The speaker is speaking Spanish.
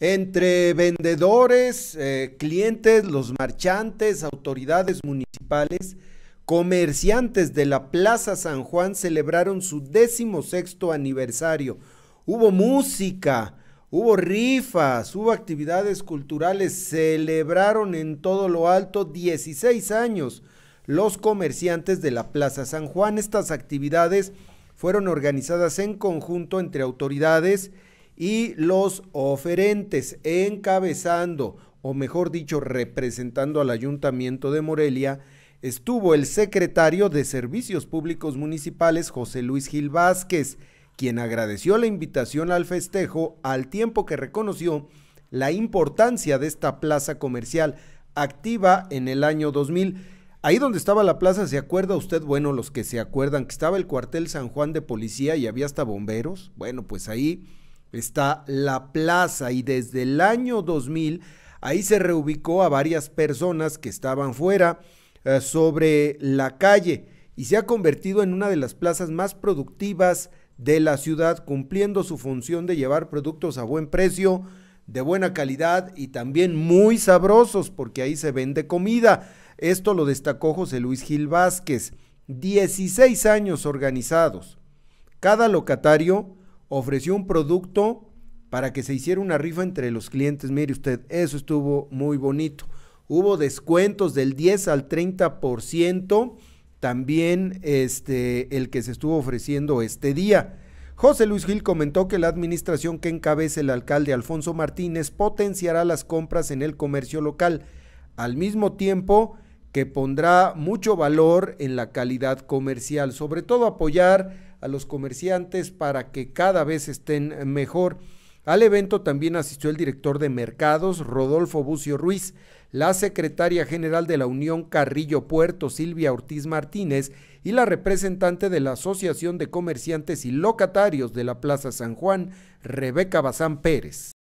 entre vendedores, eh, clientes, los marchantes, autoridades municipales, comerciantes de la Plaza San Juan celebraron su decimosexto aniversario. Hubo música, hubo rifas, hubo actividades culturales, celebraron en todo lo alto 16 años los comerciantes de la Plaza San Juan. Estas actividades fueron organizadas en conjunto entre autoridades, y los oferentes encabezando, o mejor dicho, representando al Ayuntamiento de Morelia, estuvo el secretario de Servicios Públicos Municipales, José Luis Gil Vázquez, quien agradeció la invitación al festejo al tiempo que reconoció la importancia de esta plaza comercial activa en el año 2000. Ahí donde estaba la plaza, ¿se acuerda usted? Bueno, los que se acuerdan que estaba el cuartel San Juan de Policía y había hasta bomberos. Bueno, pues ahí está la plaza y desde el año 2000 ahí se reubicó a varias personas que estaban fuera eh, sobre la calle y se ha convertido en una de las plazas más productivas de la ciudad, cumpliendo su función de llevar productos a buen precio, de buena calidad y también muy sabrosos, porque ahí se vende comida. Esto lo destacó José Luis Gil Vázquez. 16 años organizados. Cada locatario ofreció un producto para que se hiciera una rifa entre los clientes. Mire usted, eso estuvo muy bonito. Hubo descuentos del 10 al 30%, también este, el que se estuvo ofreciendo este día. José Luis Gil comentó que la administración que encabece el alcalde Alfonso Martínez potenciará las compras en el comercio local. Al mismo tiempo, que pondrá mucho valor en la calidad comercial, sobre todo apoyar a los comerciantes para que cada vez estén mejor. Al evento también asistió el director de mercados, Rodolfo Bucio Ruiz, la secretaria general de la Unión Carrillo Puerto, Silvia Ortiz Martínez, y la representante de la Asociación de Comerciantes y Locatarios de la Plaza San Juan, Rebeca Bazán Pérez.